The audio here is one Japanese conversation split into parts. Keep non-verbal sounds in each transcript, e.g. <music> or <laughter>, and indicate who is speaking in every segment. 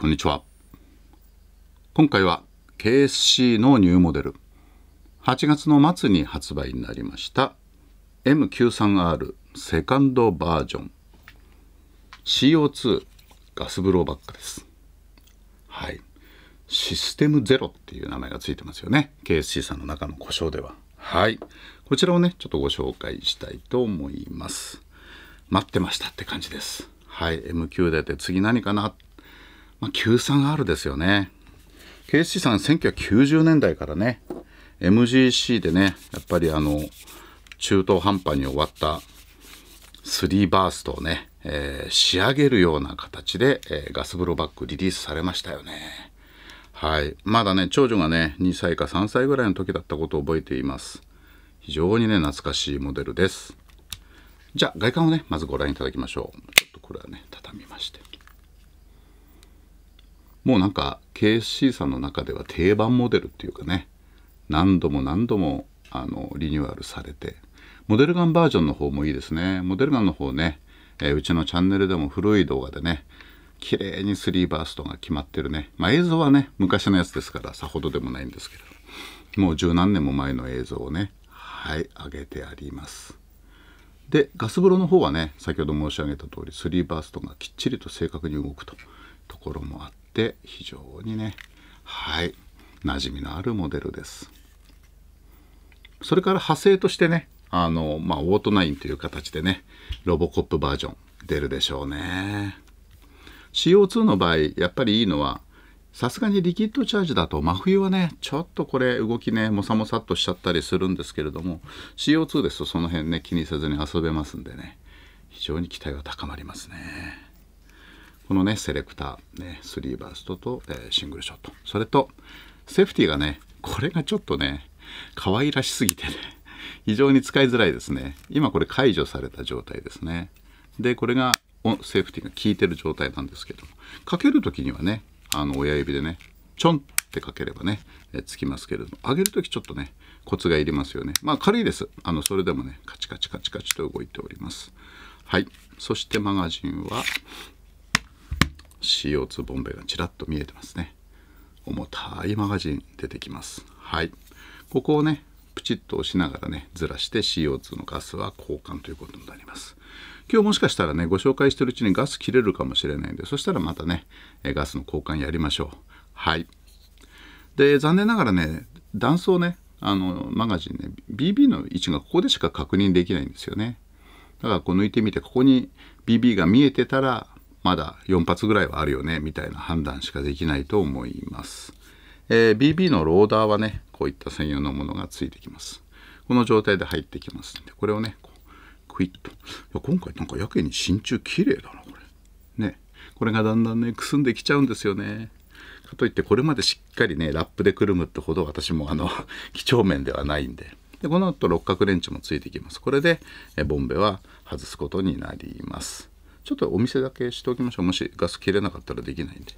Speaker 1: こんにちは。今回は KSC のニューモデル8月の末に発売になりました M93R セカンドバージョン CO2 ガスブローバックです。はい。システムゼロっていう名前がついてますよね。KSC さんの中の故障では。はい。こちらをね、ちょっとご紹介したいと思います。待ってましたって感じです。はい。MQ 出て次何かなまあ、93R ですよね。KSC さん、1990年代からね、MGC でね、やっぱりあの、中途半端に終わった3バーストをね、えー、仕上げるような形で、えー、ガス風呂バッグリリースされましたよね。はい。まだね、長女がね、2歳か3歳ぐらいの時だったことを覚えています。非常にね、懐かしいモデルです。じゃあ、外観をね、まずご覧いただきましょう。ちょっとこれはね、畳みまして。もうなんか KSC さんの中では定番モデルっていうかね何度も何度もあのリニューアルされてモデルガンバージョンの方もいいですねモデルガンの方ね、えー、うちのチャンネルでも古い動画でね綺麗にスリーバーストが決まってるねまあ映像はね昔のやつですからさほどでもないんですけどもう十何年も前の映像をねはい上げてありますでガス風呂の方はね先ほど申し上げた通りスリーバーストがきっちりと正確に動くとところもあってって非常にねはい馴染みのあるモデルですそれから派生としてねあのまあオートナインという形でねロボコップバージョン出るでしょうね CO2 の場合やっぱりいいのはさすがにリキッドチャージだと真冬はねちょっとこれ動きねもさもさっとしちゃったりするんですけれども CO2 ですとその辺ね気にせずに遊べますんでね非常に期待は高まりますね。このね、セレクター、ね、スリーバーストと、えー、シングルショット。それと、セーフティーがね、これがちょっとね、可愛らしすぎてね、非常に使いづらいですね。今これ解除された状態ですね。で、これが、セーフティーが効いてる状態なんですけども、かけるときにはね、あの、親指でね、ちょんってかければね、えつきますけれども、上げるときちょっとね、コツがいりますよね。まあ軽いです。あの、それでもね、カチカチカチカチと動いております。はい。そしてマガジンは、CO2 ボンベがちらっと見えてますね重たいマガジン出てきますはいここをねプチッと押しながらねずらして CO2 のガスは交換ということになります今日もしかしたらねご紹介してるうちにガス切れるかもしれないんでそしたらまたねガスの交換やりましょうはいで残念ながらね断層ねあのマガジンね BB の位置がここでしか確認できないんですよねだからこう抜いてみてここに BB が見えてたらまだ4発ぐらいはあるよねみたいな判断しかできないと思います、えー、BB のローダーはねこういった専用のものがついてきますこの状態で入ってきますんでこれをねクイッといや今回なんかやけに真鍮綺麗だなこれねこれがだんだんねくすんできちゃうんですよねかといってこれまでしっかりねラップでくるむってほど私もあの <laughs> 几帳面ではないんででこの後六角レンチもついてきますこれでボンベは外すことになりますちょっとお店だけしておきましょうもしガス切れなかったらできないんで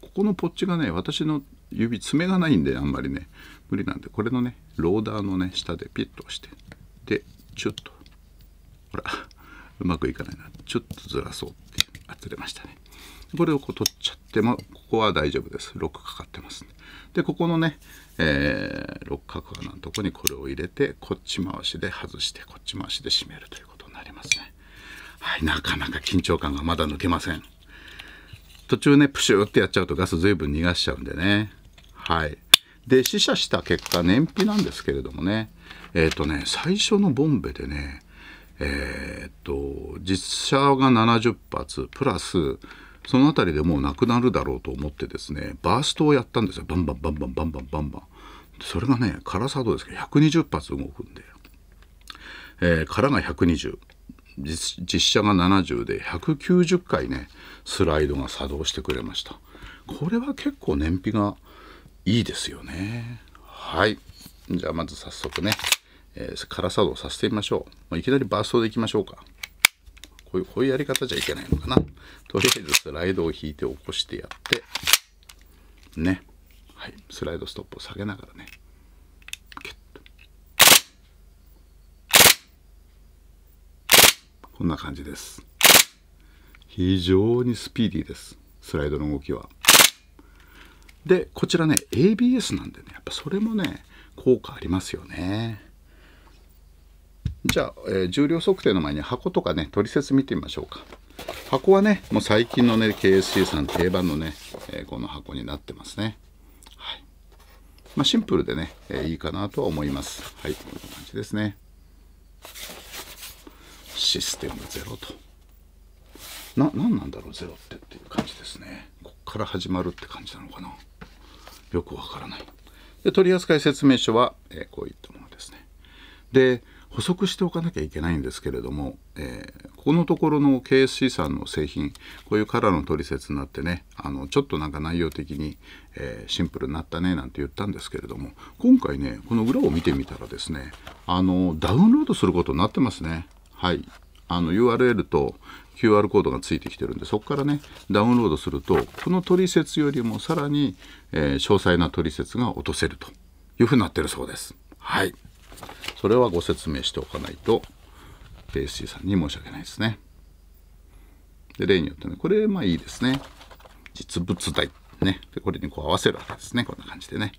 Speaker 1: ここのポッチがね私の指爪がないんであんまりね無理なんでこれのねローダーのね下でピッと押してでチュッとほらうまくいかないなちょっとずらそうってあずれましたねこれをこう取っちゃってもここは大丈夫ですロックかかってます、ね、でここのね、えー、角穴のとこにこれを入れてこっち回しで外してこっち回しで締めるということになりますねはい、なかなか緊張感がまだ抜けません途中ねプシューってやっちゃうとガス随分逃がしちゃうんでねはいで試射した結果燃費なんですけれどもねえっ、ー、とね最初のボンベでねえっ、ー、と実車が70発プラスその辺りでもうなくなるだろうと思ってですねバーストをやったんですよバンバンバンバンバンバンバンバンそれがね空作動ですけど120発動くんで、えー、空が120実写が70で190回ねスライドが作動してくれましたこれは結構燃費がいいですよねはいじゃあまず早速ね、えー、空作動させてみましょういきなりバーストでいきましょうかこういうこういうやり方じゃいけないのかなとりあえずスライドを引いて起こしてやってねはいスライドストップを下げながらねこんな感じです非常にスピーディーですスライドの動きはでこちらね ABS なんでねやっぱそれもね効果ありますよねじゃあ、えー、重量測定の前に箱とかね取説見てみましょうか箱はねもう最近のね KSC さん定番のね、えー、この箱になってますねはいまあシンプルでね、えー、いいかなとは思いますはいこんな感じですねシステム0と。な、何なんだろう、0ってっていう感じですね。こっから始まるって感じなのかな。よくわからない。で、取扱説明書は、えー、こういったものですね。で、補足しておかなきゃいけないんですけれども、えー、ここのところの KSC さんの製品こういうカラーの取説になってねあのちょっとなんか内容的に、えー、シンプルになったねなんて言ったんですけれども今回ねこの裏を見てみたらですねあのダウンロードすることになってますねはいあの URL と QR コードがついてきてるんでそこからねダウンロードするとこの取説よりもさらに、えー、詳細な取説が落とせるというふうになってるそうです。はい。それはご説明しておかないと ASC さんに申し訳ないですね。で例によってねこれまあいいですね。実物大ねでこれにこう合わせるわけですねこんな感じでね。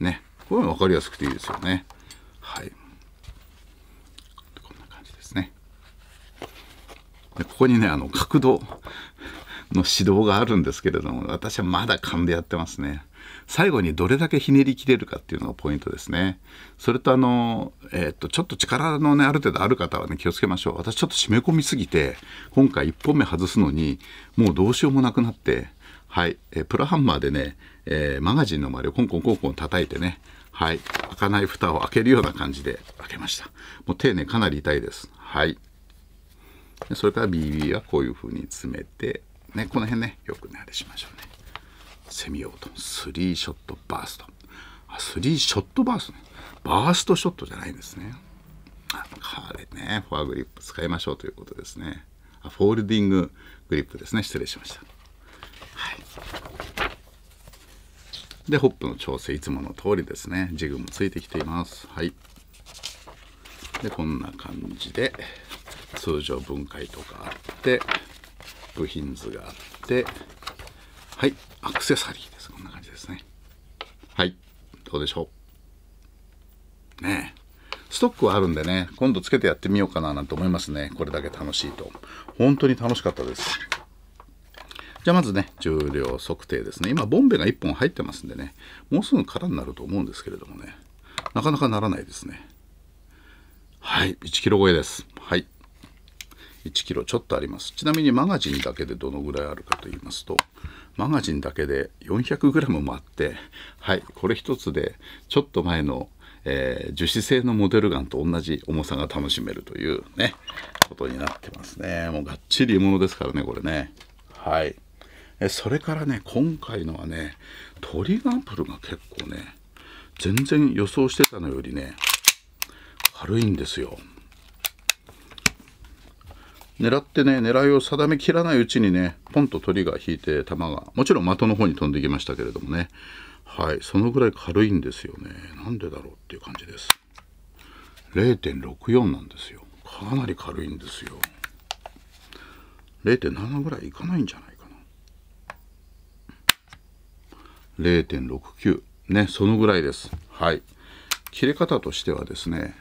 Speaker 1: ねこれの分かりやすくていいですよね。はいでここにねあの角度の指導があるんですけれども私はまだ勘でやってますね最後にどれだけひねりきれるかっていうのがポイントですねそれとあの、えー、っとちょっと力のねある程度ある方はね気をつけましょう私ちょっと締め込みすぎて今回1本目外すのにもうどうしようもなくなってはい、えー、プラハンマーでね、えー、マガジンの周りをコンコンコンコン叩いてねはい開かない蓋を開けるような感じで開けましたもう手ねかなり痛いですはいそれから BB はこういうふうに詰めて、ね、この辺ね、よくね、あれしましょうね。セミオート3。スリーショットバースト。あ、スリーショットバーストね。バーストショットじゃないんですね。あ、れね、フォアグリップ使いましょうということですね。あ、フォールディンググリップですね。失礼しました。はい。で、ホップの調整、いつもの通りですね。ジグもついてきています。はい。で、こんな感じで。通常分解とかあって部品図があってはいアクセサリーですこんな感じですねはいどうでしょうねえストックはあるんでね今度つけてやってみようかななんて思いますねこれだけ楽しいと本当に楽しかったですじゃあまずね重量測定ですね今ボンベが1本入ってますんでねもうすぐ空になると思うんですけれどもねなかなかならないですねはい 1kg 超えですはい1キロちょっとありますちなみにマガジンだけでどのぐらいあるかと言いますとマガジンだけで 400g もあってはいこれ一つでちょっと前の、えー、樹脂製のモデルガンと同じ重さが楽しめるというねことになってますねもうがっちりものですからねこれねはいえそれからね今回のはねトリガンプルが結構ね全然予想してたのよりね軽いんですよ狙ってね狙いを定めきらないうちにねポンと鳥が引いて玉がもちろん的の方に飛んできましたけれどもねはいそのぐらい軽いんですよねなんでだろうっていう感じです0.64なんですよかなり軽いんですよ0.7ぐらいいかないんじゃないかな0.69ねそのぐらいですはい切れ方としてはですね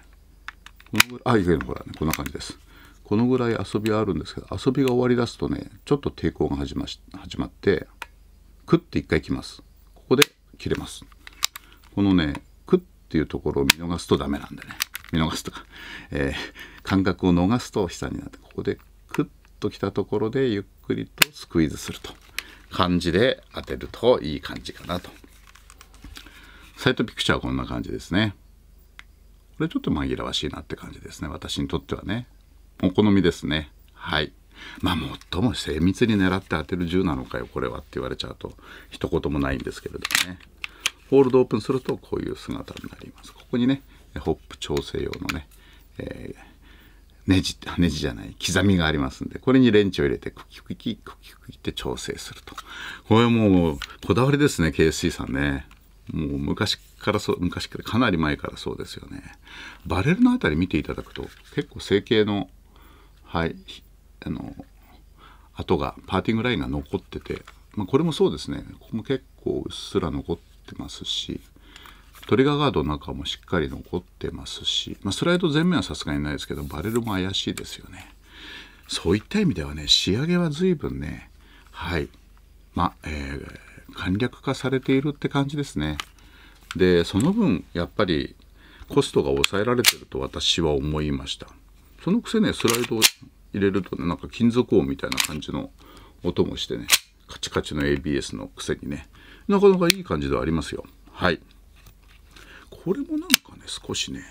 Speaker 1: あいけるほらねこんな感じですこのぐらい遊びはあるんですけど遊びが終わりだすとねちょっと抵抗が始ま始まってクッて一回きますここで切れますこのねクッっていうところを見逃すとダメなんでね見逃すとか、<laughs> えー、感覚を逃すと悲惨になってここでクッときたところでゆっくりとスクイーズすると感じで当てるといい感じかなとサイトピクチャーはこんな感じですねこれちょっと紛らわしいなって感じですね私にとってはねお好みですね。はい。まあ、最も精密に狙って当てる銃なのかよ、これはって言われちゃうと、一言もないんですけれどもね。ホールドオープンすると、こういう姿になります。ここにね、ホップ調整用のね、えー、ネジ、ネジじゃない、刻みがありますんで、これにレンチを入れて、クキクキ、クキクキって調整すると。これもう、こだわりですね、KSC さんね。もう昔からそう、昔からかなり前からそうですよね。バレルのあたり見ていただくと、結構成形のはい、あの跡がパーティングラインが残ってて、まあ、これもそうですねここも結構うっすら残ってますしトリガーガードの中もしっかり残ってますし、まあ、スライド前面はさすがにないですけどバレルも怪しいですよねそういった意味ではね仕上げは随分ねはいまあ、えー、簡略化されているって感じですねでその分やっぱりコストが抑えられてると私は思いましたそのくせね、スライドを入れるとね、なんか金属音みたいな感じの音もしてね、カチカチの ABS のくせにね、なかなかいい感じではありますよ。はい。これもなんかね、少しね、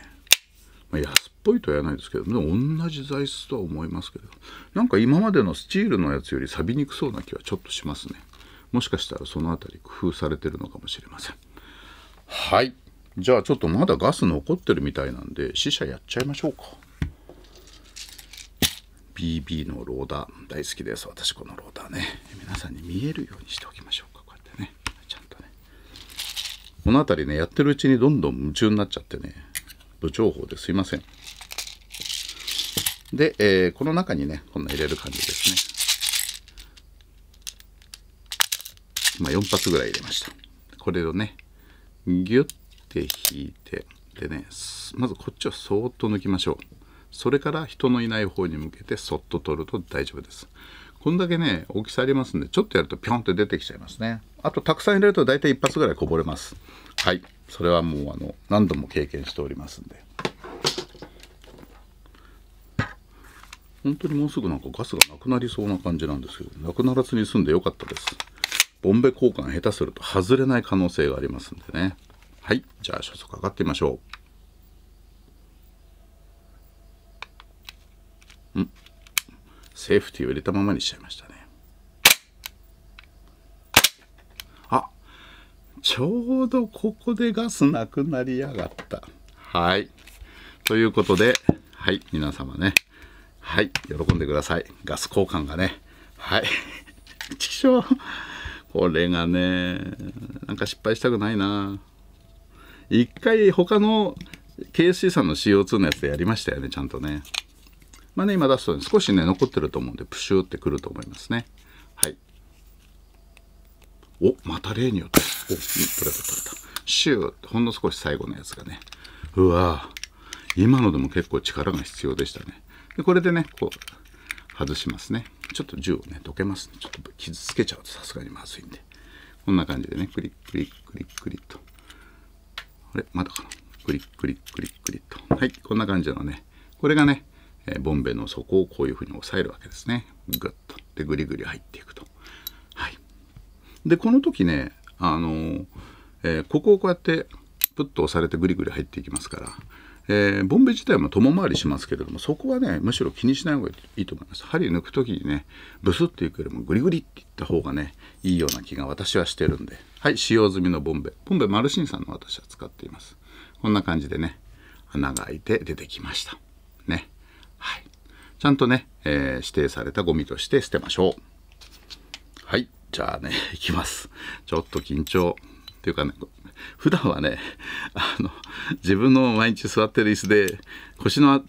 Speaker 1: まあ、安っぽいとは言わないですけど、ね、も同じ材質とは思いますけど、なんか今までのスチールのやつより錆びにくそうな気はちょっとしますね。もしかしたらそのあたり工夫されてるのかもしれません。はい。じゃあちょっとまだガス残ってるみたいなんで、死者やっちゃいましょうか。BB のローダー大好きです私このローダーね皆さんに見えるようにしておきましょうかこうやってねちゃんとねこの辺りねやってるうちにどんどん夢中になっちゃってね部長法ですいませんで、えー、この中にねこんな入れる感じですね今4発ぐらい入れましたこれをねギュッて引いてでねまずこっちをそーっと抜きましょうそれから人のいない方に向けてそっと取ると大丈夫です。こんだけね、大きさありますんで、ちょっとやるとピョンって出てきちゃいますね。あと、たくさん入れると大体一発ぐらいこぼれます。はい。それはもう、あの、何度も経験しておりますんで。本当にもうすぐなんかガスがなくなりそうな感じなんですけど、なくならずに済んでよかったです。ボンベ交換下手すると外れない可能性がありますんでね。はい。じゃあ、初速測ってみましょう。セーフティーを入れたままにしちゃいましたねあちょうどここでガスなくなりやがったはいということではい皆様ねはい喜んでくださいガス交換がねはいちくしょうこれがねなんか失敗したくないな一回他の KSC さんの CO2 のやつでやりましたよねちゃんとねまあね、今出すと、ね、少しね、残ってると思うんで、プシューってくると思いますね。はい。お、また例によって、お、取れた取れた。シュー、ほんの少し最後のやつがね。うわぁ、今のでも結構力が必要でしたね。で、これでね、こう、外しますね。ちょっと銃をね、どけます、ね。ちょっと傷つけちゃうとさすがにまずいんで。こんな感じでね、クリックリックリックリッと。あれまだかなクリックリックリックリッと。はい、こんな感じのね。これがね、えボンベの底をこういうふうに押さえるわけですねグッとでグリグリ入っていくとはいでこの時ねあのー、えー、ここをこうやってプッと押されてグリグリ入っていきますからえー、ボンベ自体も共回りしますけれどもそこはねむしろ気にしない方がいいと思います針抜く時にねブスっていくよりもグリグリっていった方がねいいような気が私はしてるんではい使用済みのボンベボンベマルシンさんの私は使っていますこんな感じでね穴が開いて出てきましたねはい、ちゃんとね、えー、指定されたゴミとして捨てましょうはいじゃあねい <laughs> きますちょっと緊張っていうかね普段はね <laughs> あの自分の毎日座ってる椅子で腰の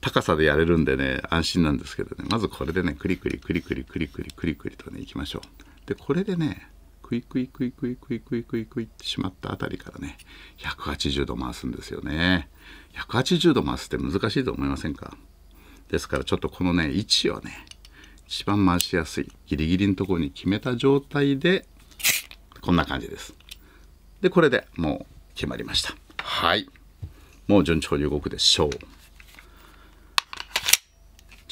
Speaker 1: 高さでやれるんでね安心なんですけどねまずこれでねクリクリクリクリクリクリクリクリとねいきましょうでこれでねクイクイクイクイクイクイクイクイってしまったあたりからね180度回すんですよね180度回すって難しいと思いませんかですからちょっとこのね位置をね一番回しやすいギリギリのところに決めた状態でこんな感じですでこれでもう決まりましたはいもう順調に動くでしょうじ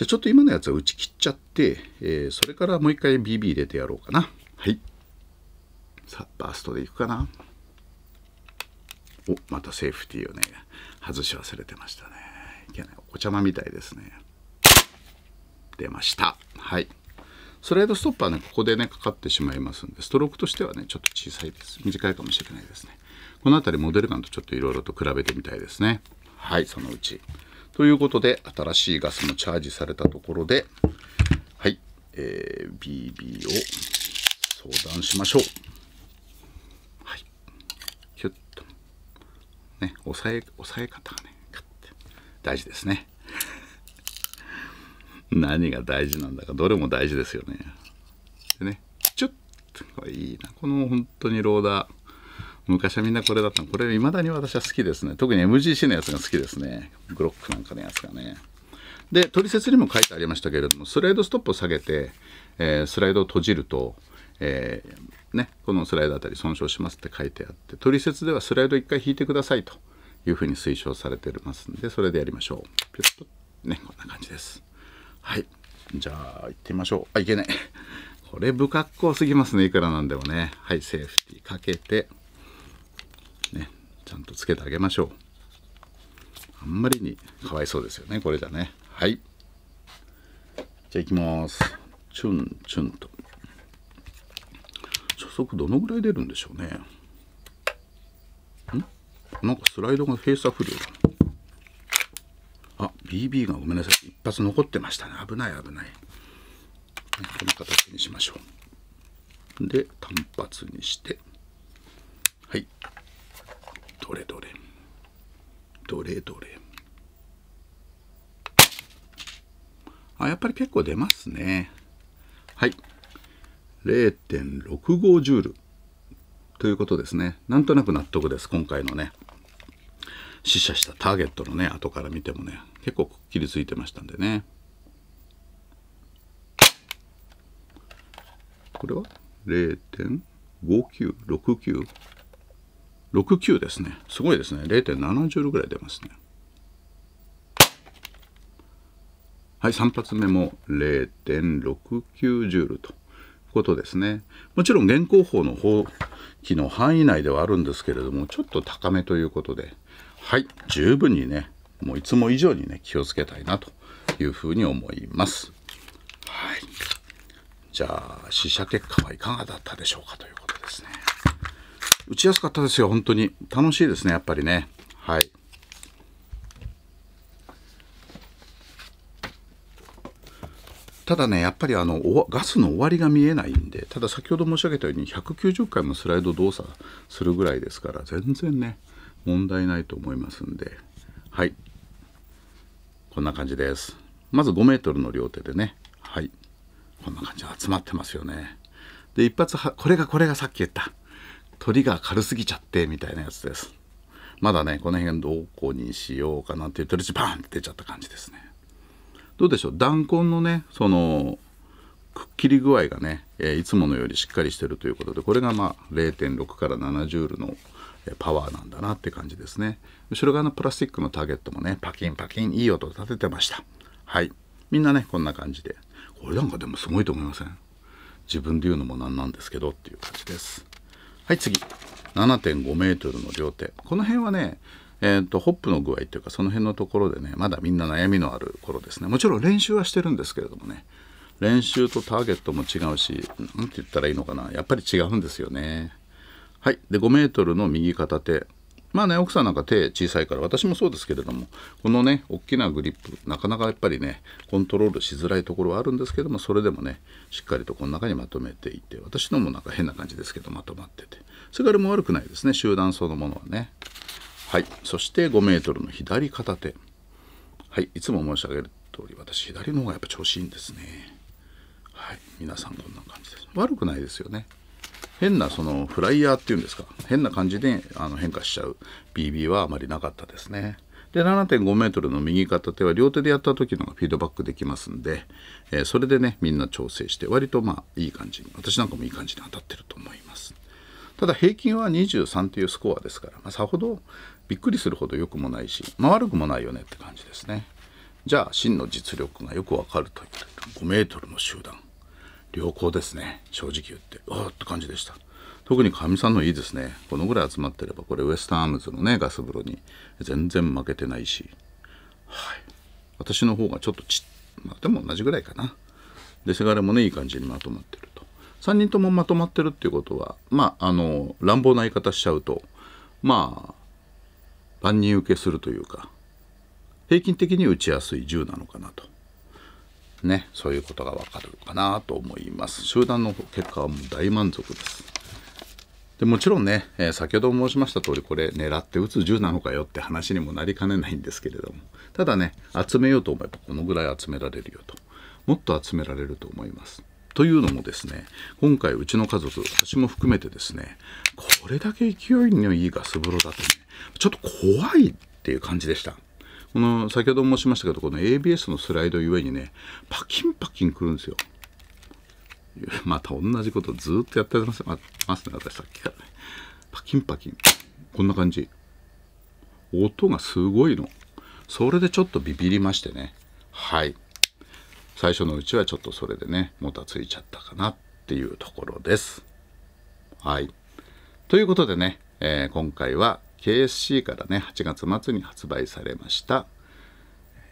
Speaker 1: ゃあちょっと今のやつは打ち切っちゃって、えー、それからもう一回 BB 入れてやろうかなはいさあバーストでいくかなおまたセーフティーをね外し忘れてましたねいけないお子ちゃまみたいですね出ました。はい。スライドストップはね、ここでね、かかってしまいますんで、ストロークとしてはね、ちょっと小さいです。短いかもしれないですね。この辺りモデルガンとちょっといろいろと比べてみたいですね。はい、そのうち。ということで、新しいガスもチャージされたところで、はい、えー、BB を相談しましょう。はい。キュッと。ね、押さえ、押さえ方がね、大事ですね。何が大事なんだかどれも大事ですよね。でねチュッこれいいなこの本当にローダー昔はみんなこれだったのこれ未だに私は好きですね特に MGC のやつが好きですねグロックなんかのやつがねで取説にも書いてありましたけれどもスライドストップを下げて、えー、スライドを閉じると、えー、ね、このスライドあたり損傷しますって書いてあって取説ではスライド1回引いてくださいというふうに推奨されてますんでそれでやりましょうピュッとねこんな感じですはいじゃあ行ってみましょうあいけないこれ不格好すぎますねいくらなんでもねはいセーフティーかけてねちゃんとつけてあげましょうあんまりにかわいそうですよねこれじゃねはいじゃあ行きますチュンチュンと初速どのぐらい出るんでしょうねんなんかスライドが閉鎖不良だあ BB がごめんなさい発残ってましたね危ない危ないこの形にしましょうで単発にしてはいどれどれどれどれあやっぱり結構出ますねはい0.65ジュールということですねなんとなく納得です今回のね死者したターゲットのね後から見てもね結構くっきりついてましたんでねこれは0.596969ですねすごいですね0.70ぐらい出ますねはい3発目も0.69ジュールとことですねもちろん現行法の法機の範囲内ではあるんですけれどもちょっと高めということではい十分にねもういつも以上にね気をつけたいなというふうに思います。はい、じゃあ試写結果はいかがだったでしょうかということですね。打ちやすかったですよ本当に楽しいですねやっぱりねはい。ただねやっぱりあのガスの終わりが見えないんでただ先ほど申し上げたように190回もスライド動作するぐらいですから全然ね問題ないと思いますんではいこんな感じですまず5メートルの両手でねはいこんな感じで集まってますよねで一発はこれがこれがさっき言った鳥が軽すぎちゃってみたいなやつですまだねこの辺どこにしようかなっていうとりあえずバーンって出ちゃった感じですねどうでしょう弾痕のねそのくっきり具合がね、えいつものよりしっかりしてるということでこれがまあ0.6から70ルのパワーなんだなって感じですね後ろ側のプラスチックのターゲットもねパキンパキンいい音立ててましたはいみんなねこんな感じでこれなんかでもすごいと思いません自分で言うのもなんなんですけどっていう感じですはい次7.5メートルの両手この辺はねえーと、ホップの具合っていうかその辺のところでねまだみんな悩みのある頃ですねもちろん練習はしてるんですけれどもね練習とターゲットも違うし何て言ったらいいのかなやっぱり違うんですよねはいで5メートルの右片手まあね奥さんなんか手小さいから私もそうですけれどもこのね大きなグリップなかなかやっぱりねコントロールしづらいところはあるんですけどもそれでもねしっかりとこの中にまとめていて私のもなんか変な感じですけどまとまっててそれからも悪くないですね集団そのものはねはいそして5メートルの左片手はいいつも申し上げる通り私左の方がやっぱ調子いいんですねはい皆さんこんな感じです悪くないですよね変なそのフライヤーっていうんですか変な感じであの変化しちゃう BB はあまりなかったですね。で7.5メートルの右片手は両手でやった時のがフィードバックできますんで、えー、それでねみんな調整して割とまあいい感じに私なんかもいい感じに当たってると思いますただ平均は23というスコアですから、まあ、さほどびっくりするほど良くもないし、まあ、悪くもないよねって感じですねじゃあ真の実力がよくわかるといわ5 m の集団良好ですね正直言ってわーって感じでした特にかみさんのいいですねこのぐらい集まってればこれウエスタンアームズのねガス風呂に全然負けてないしはい私の方がちょっとちまあでも同じぐらいかなでせがれもねいい感じにまとまってると3人ともまとまってるっていうことはまああの乱暴な言い方しちゃうとまあ万人受けするというか平均的に打ちやすい銃なのかなとね、そういうことがわかるかなと思います。集団の結果はもう大満足です。でもちろんね、えー、先ほど申しました通りこれ狙って打つ銃なのかよって話にもなりかねないんですけれどもただね集めようと思えばこのぐらい集められるよともっと集められると思います。というのもですね今回うちの家族私も含めてですねこれだけ勢いのいいガス風呂だとねちょっと怖いっていう感じでした。この先ほど申しましたけどこの ABS のスライドゆえにねパキンパキンくるんですよ <laughs> また同じことずっとやってますますね私さっきからねパキンパキンこんな感じ音がすごいのそれでちょっとビビりましてねはい最初のうちはちょっとそれでねもたついちゃったかなっていうところですはいということでね、えー、今回は KSC からね8月末に発売されました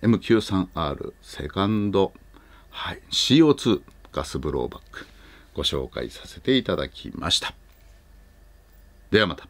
Speaker 1: MQ3R セカンド、はい、CO2 ガスブローバックご紹介させていただきましたではまた